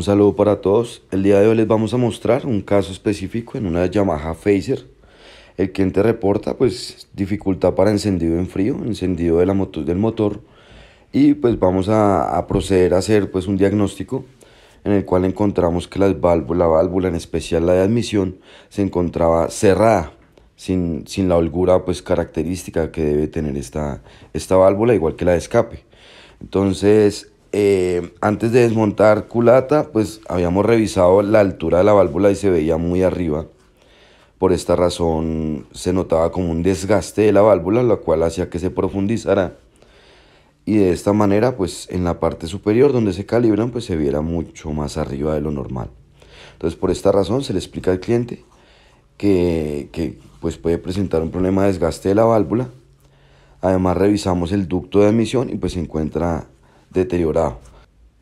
Un saludo para todos. El día de hoy les vamos a mostrar un caso específico en una Yamaha Phaser. El cliente reporta pues dificultad para encendido en frío, encendido de la del motor. Y pues vamos a, proceder a hacer pues un diagnóstico en el cual encontramos que la válvula, en especial la de admisión, se encontraba cerrada, sin, sin la holgura pues característica que debe tener esta, esta válvula, igual que la de escape. Entonces eh, antes de desmontar culata, pues habíamos revisado la altura de la válvula y se veía muy arriba. Por esta razón se notaba como un desgaste de la válvula, lo cual hacía que se profundizara. Y de esta manera, pues en la parte superior donde se calibran, pues se viera mucho más arriba de lo normal. Entonces, por esta razón se le explica al cliente que, que pues puede presentar un problema de desgaste de la válvula. Además, revisamos el ducto de emisión y pues se encuentra deteriorado.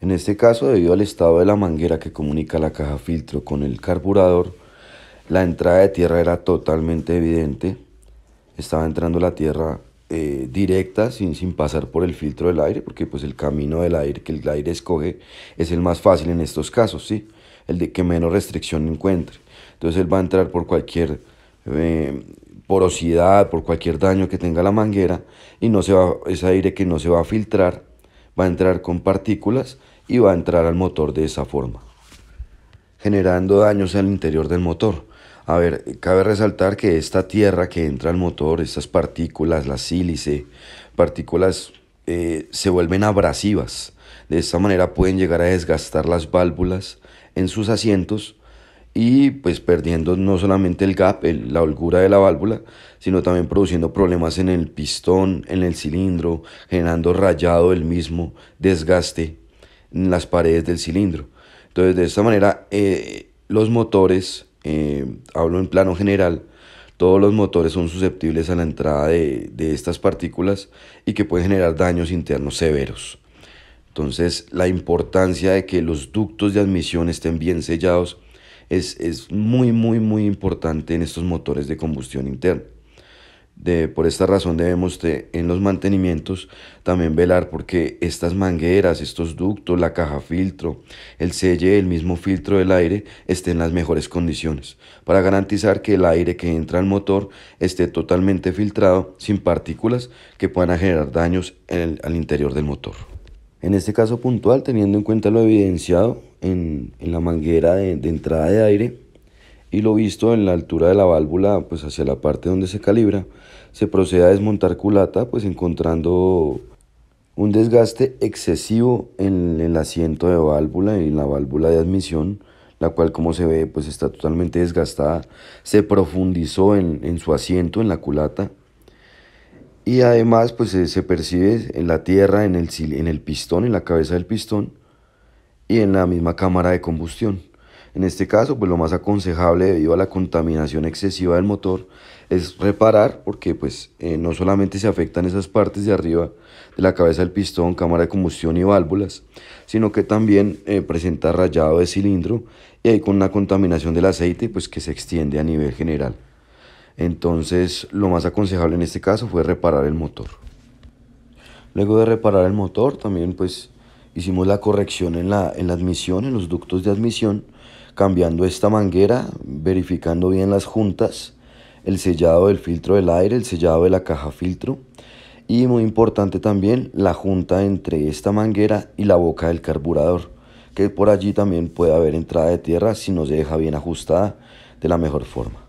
En este caso, debido al estado de la manguera que comunica la caja filtro con el carburador, la entrada de tierra era totalmente evidente. Estaba entrando la tierra eh, directa sin, sin pasar por el filtro del aire, porque pues el camino del aire que el aire escoge es el más fácil en estos casos, ¿sí? el de que menos restricción encuentre. Entonces él va a entrar por cualquier eh, porosidad, por cualquier daño que tenga la manguera y no se va, ese aire que no se va a filtrar va a entrar con partículas y va a entrar al motor de esa forma, generando daños al interior del motor. A ver, cabe resaltar que esta tierra que entra al motor, estas partículas, la sílice, partículas eh, se vuelven abrasivas. De esta manera pueden llegar a desgastar las válvulas en sus asientos y pues perdiendo no solamente el gap, la holgura de la válvula, sino también produciendo problemas en el pistón, en el cilindro, generando rayado el mismo, desgaste en las paredes del cilindro. Entonces de esta manera eh, los motores, eh, hablo en plano general, todos los motores son susceptibles a la entrada de, de estas partículas y que pueden generar daños internos severos. Entonces la importancia de que los ductos de admisión estén bien sellados es, muy, muy, muy importante en estos motores de combustión interna. por esta razón debemos en los mantenimientos también velar porque estas mangueras, estos ductos, la caja filtro, el selle, el mismo filtro del aire estén en las mejores condiciones para garantizar que el aire que entra al motor esté totalmente filtrado sin partículas que puedan generar daños al interior del motor. En este caso puntual, teniendo en cuenta lo evidenciado, en, la manguera de, entrada de aire y lo visto en la altura de la válvula, pues hacia la parte donde se calibra, se procede a desmontar culata, pues encontrando un desgaste excesivo en el asiento de válvula y en la válvula de admisión, la cual como se ve pues está totalmente desgastada, se profundizó en, su asiento, en la culata, y además pues se, percibe en la tierra, en el, en el pistón, en la cabeza del pistón, y en la misma cámara de combustión. En este caso, pues lo más aconsejable debido a la contaminación excesiva del motor es reparar porque pues eh, no solamente se afectan esas partes de arriba de la cabeza del pistón, cámara de combustión y válvulas, sino que también eh, presenta rayado de cilindro y ahí con una contaminación del aceite pues que se extiende a nivel general. Entonces lo más aconsejable en este caso fue reparar el motor. Luego de reparar el motor también pues hicimos la corrección en la, en la admisión, en los ductos de admisión, cambiando esta manguera, verificando bien las juntas, el sellado del filtro del aire, el sellado de la caja filtro y muy importante también la junta entre esta manguera y la boca del carburador, que por allí también puede haber entrada de tierra si no se deja bien ajustada de la mejor forma.